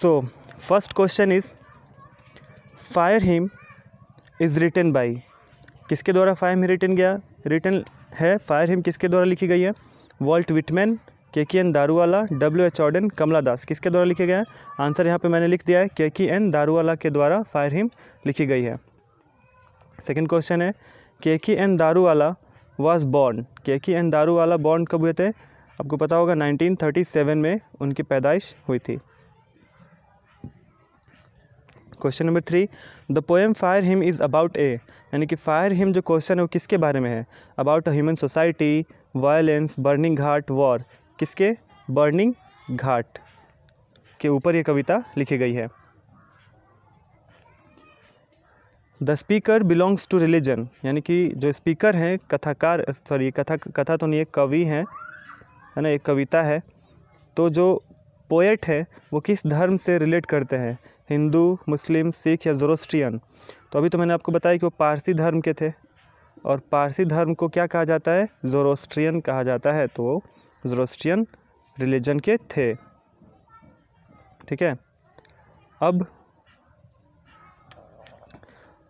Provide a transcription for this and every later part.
so first question is fire hymn is written by किसके द्वारा fire hymn written गया written है fire hymn किसके द्वारा लिखी गई है Walt Whitman K K N Daruwalla W H Auden Kamala Das किसके द्वारा लिखे गया है आंसर यहाँ पे मैंने लिख दिया है के के एन दारूवाला के द्वारा फायर हिम लिखी गई है सेकंड क्वेश्चन है के K N Daruwalla was born के के एन दारूवाला बॉर्न कब हुए थे आपको पता होगा 1937 में उनकी पैदाइश हुई थी question number three the poem fire hymn is about a यानी कि फायर हिम जो क्वेश्चन है वो किसके बारे में है about a human society violence burning ghat war किसके बर्निंग घाट के ऊपर ये कविता लिखी गई है the speaker belongs to religion यानी कि जो स्पीकर हैं कथाकार सॉरी कथा कथा तो नहीं एक कवि हैं है ना एक कविता है तो जो पोएट है वो किस धर्म से रिलेट करते हैं हिंदू मुस्लिम सिख या जोरोस्ट्रियन तो अभी तो मैंने आपको बताया कि वो पारसी धर्म के थे और पारसी धर्म को क्या कहा जाता है जोरोस्ट्रियन कहा जाता है तो वो जोरोस्ट्रियन रिलीजन के थे ठीक है अब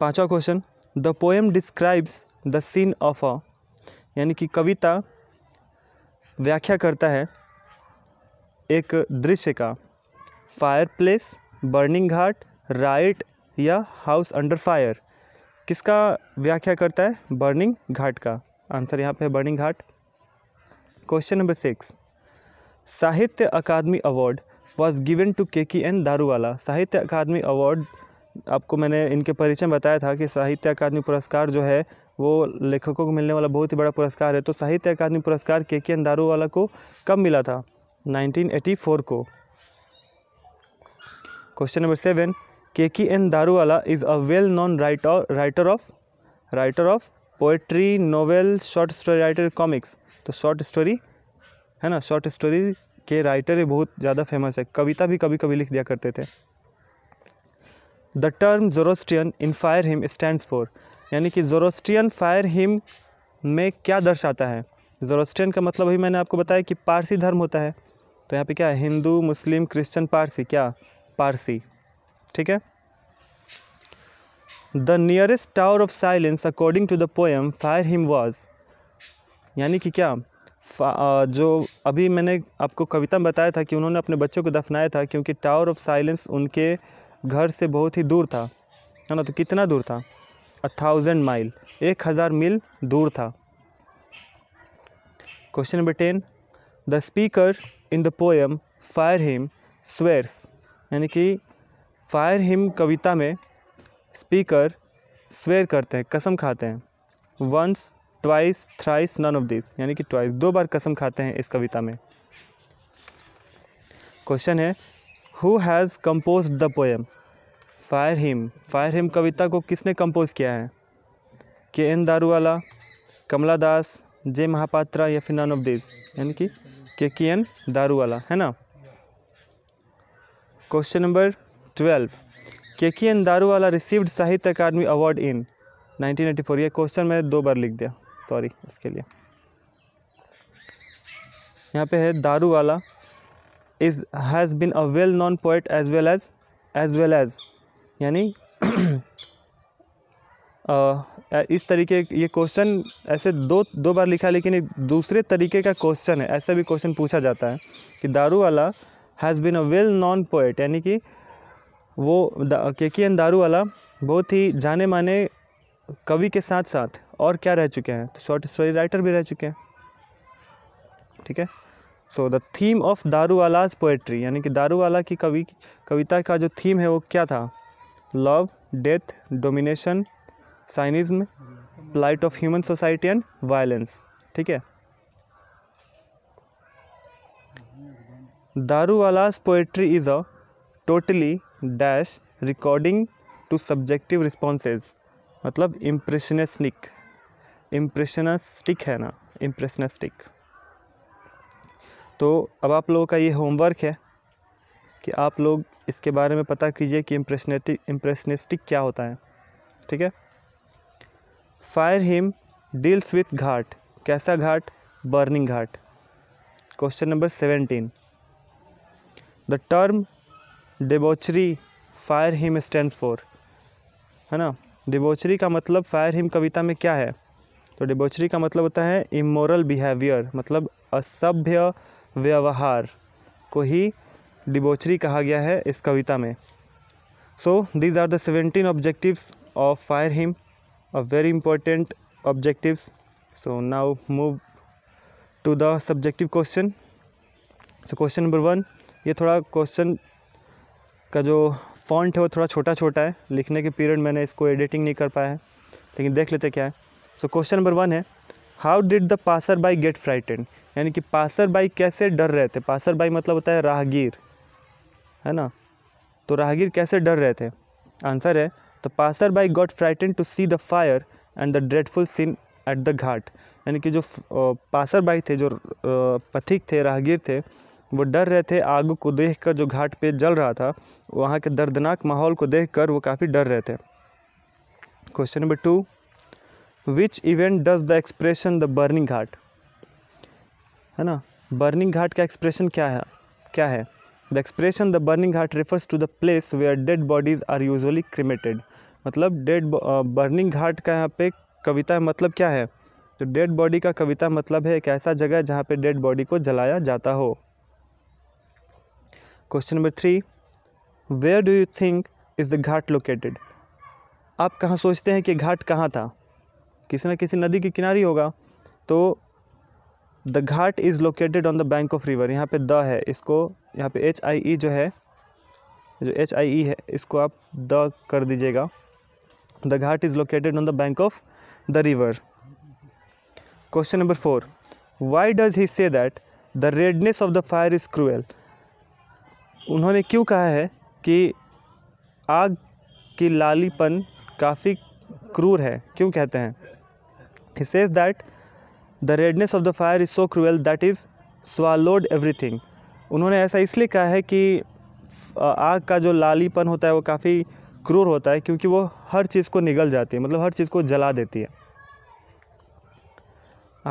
पांचवा question the poem describes the scene of a यानी कि कविता व्याख्या करता है एक दृश्य का fire place burning ghat right या हाउस अंडर फायर किसका व्याख्या करता है बर्निंग घाट का आंसर यहाँ पे है burning ghat question number six Sahitya Akademi award was given to K K N Daruwalla साहित्य अकादमी अवार्ड आपको मैंने इनके परिचय में बताया था कि साहित्य अकादमी पुरस्कार जो है वो लेखकों को मिलने वाला बहुत ही बड़ा पुरस्कार है तो साहित्य अकादमी पुरस्कार के के एन दारूवाला को कब मिला था 1984 को question number seven K K N Daruwalla is a well known writer writer of writer of poetry novel short story writer comics तो शॉर्ट स्टोरी है ना शॉर्ट स्टोरी के राइटर बहुत ज़्यादा फेमस है कविता भी कभी कभी लिख दिया करते थे the term Zoroastrian in fire hymn stand for यानी कि जोरोस्ट्रियन फायर हिम में क्या दर्शाता है जोरोस्ट्रियन का मतलब अभी मैंने आपको बताया कि पारसी धर्म होता है तो यहाँ पे क्या है हिंदू मुस्लिम क्रिश्चियन पारसी क्या पारसी ठीक है the nearest tower of silence according to the poem fire hymn was यानी कि क्या जो अभी मैंने आपको कविता में बताया था कि उन्होंने अपने बच्चों को दफनाया था क्योंकि टावर ऑफ साइलेंस उनके घर से बहुत ही दूर था है ना तो कितना दूर था अ थाउजेंड माइल एक हज़ार मील दूर था question number ten the speaker in the poem fire hymn swears यानी कि फायर हिम कविता में स्पीकर स्वेयर करते हैं कसम खाते हैं once twice thrice none of this यानी कि ट्वाइस दो बार कसम खाते हैं इस कविता में क्वेश्चन है who has compose the poem fire hymn fire hymn कविता को किसने कंपोज किया है K N Daruwalla Kamala Das J Mahapatra या फिर नन ऑफ दिस यानी कि के के एन दारूवाला है ना क्वेश्चन नंबर ट्वेल्व के के एन दारूवाला रिसीव्ड साहित्य अकादमी अवार्ड इन 1984 ये क्वेश्चन मैं दो बार लिख दिया सॉरी इसके लिए यहाँ पे है Daruwalla is has been a well known poet as well as as well as यानी इस तरीके ये क्वेश्चन ऐसे दो दो बार लिखा लेकिन दूसरे तरीके का क्वेश्चन है ऐसा भी क्वेश्चन पूछा जाता है कि Daruwalla has been a well known poet यानी कि वो के के एन दारू वाला बहुत ही जाने माने कवि के साथ साथ और क्या रह चुके हैं तो शॉर्ट स्टोरी राइटर भी रह चुके हैं ठीक है so the theme of Daruwalla's poetry यानी कि दारूवाला की कवि कविता का जो थीम है वो क्या था love death domination cynicism plight of human society and violence ठीक है Daruwalla's poetry is a totally dash according to subjective responses मतलब इम्प्रेशनिस्टिक इम्प्रेशनस्टिक है ना इम्प्रेशनस्टिक तो अब आप लोगों का ये होमवर्क है कि आप लोग इसके बारे में पता कीजिए कि इम्प्रेशनेटिक इम्प्रेशनिस्टिक क्या होता है ठीक है fire hymn deals with ghat कैसा ghat burning ghat question number seventeen the term debauchery fire hymn stand for है ना डिबोचरी का मतलब फायर हिम कविता में क्या है तो डिबोचरी का मतलब होता है इमोरल बिहेवियर मतलब असभ्य व्यवहार को ही डिबोचरी कहा गया है इस कविता में so these are the seventeen objectives of fire hymn a very important objectives so now move to the subjective question so question number one ये थोड़ा क्वेश्चन का जो फॉन्ट है वो थोड़ा छोटा छोटा है लिखने के पीरियड मैंने इसको एडिटिंग नहीं कर पाया है लेकिन देख लेते क्या है सो क्वेश्चन नंबर वन है how did the passer by get frightened यानी कि पासर बाई कैसे डर रहे थे पासर बाई मतलब होता है राहगीर है ना तो राहगीर कैसे डर रहे थे आंसर है the passer by got frightened to see the fire and the dreadful scene at the ghat यानी कि जो पासर बाई थे जो पथिक थे राहगीर थे वो डर रहे थे आग को देखकर जो घाट पे जल रहा था वहाँ के दर्दनाक माहौल को देखकर वो काफ़ी डर रहे थे question number two which event does the expression the burning ghat है ना बर्निंग घाट का एक्सप्रेशन क्या है क्या है the expression the burning ghat refers to the place where dead bodies are usually cremated मतलब डेड बर्निंग घाट का यहाँ पे कविता मतलब क्या है तो डेड बॉडी का कविता मतलब है एक ऐसा जगह जहाँ पे डेड बॉडी को जलाया जाता हो question number three where do you think is the ghat located आप कहाँ सोचते हैं कि घाट कहाँ था किसी ना किसी नदी के किनारे होगा तो the ghat is located on the bank of river यहाँ पे द है इसको यहाँ पे एच आई ई जो है जो एच आई ई है इसको आप द कर दीजिएगा the ghat is located on the bank of the river question number four why does he say that the redness of the fire is cruel उन्होंने क्यों कहा है कि आग की लालीपन काफ़ी क्रूर है क्यों कहते हैं he says that the redness of the fire is so cruel that is swallowed everything उन्होंने ऐसा इसलिए कहा है कि आग का जो लालीपन होता है वो काफ़ी क्रूर होता है क्योंकि वो हर चीज़ को निगल जाती है मतलब हर चीज़ को जला देती है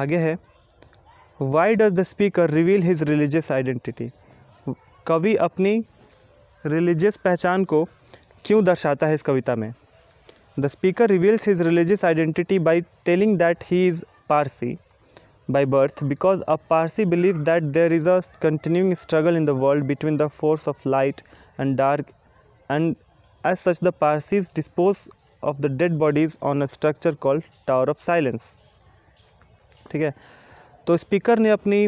आगे है why does the speaker reveal his religious identity कवि अपनी रिलीजियस पहचान को क्यों दर्शाता है इस कविता में the speaker reveals his religious identity by telling that he is Parsi by birth because a Parsi believe that there is a continuing struggle in the world between the force of light and dark and as such the Parsis dispose of the dead bodies on a structure called tower of silence ठीक है तो speaker ने अपनी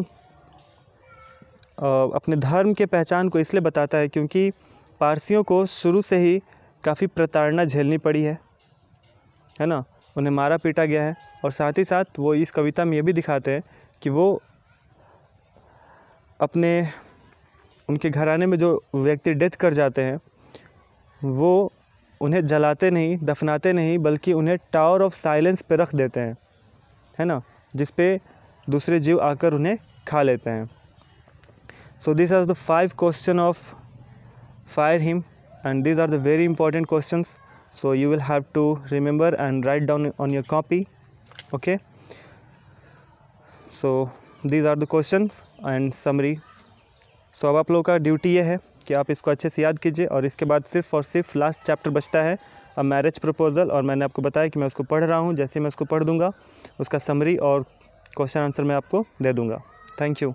अपने धर्म के पहचान को इसलिए बताता है क्योंकि पारसियों को शुरू से ही काफ़ी प्रताड़ना झेलनी पड़ी है है ना उन्हें मारा पीटा गया है और साथ ही साथ वो इस कविता में ये भी दिखाते हैं कि वो अपने उनके घराने में जो व्यक्ति डेथ कर जाते हैं वो उन्हें जलाते नहीं दफनाते नहीं बल्कि उन्हें टावर ऑफ साइलेंस पर रख देते हैं है ना जिस पे दूसरे जीव आकर उन्हें खा लेते हैं so these are the five question of fire him and these are the very important questions so you will have to remember and write down on your copy okay so these are the questions and summary so अब आप लोगों का duty ये है कि आप इसको अच्छे से याद कीजिए और इसके बाद सिर्फ और सिर्फ लास्ट चैप्टर बचता है अब मैरिज प्रपोजल और मैंने आपको बताया कि मैं उसको पढ़ रहा हूँ जैसे मैं उसको पढ़ दूँगा उसका समरी और क्वेश्चन आंसर मैं आपको दे दूँगा थैंक यू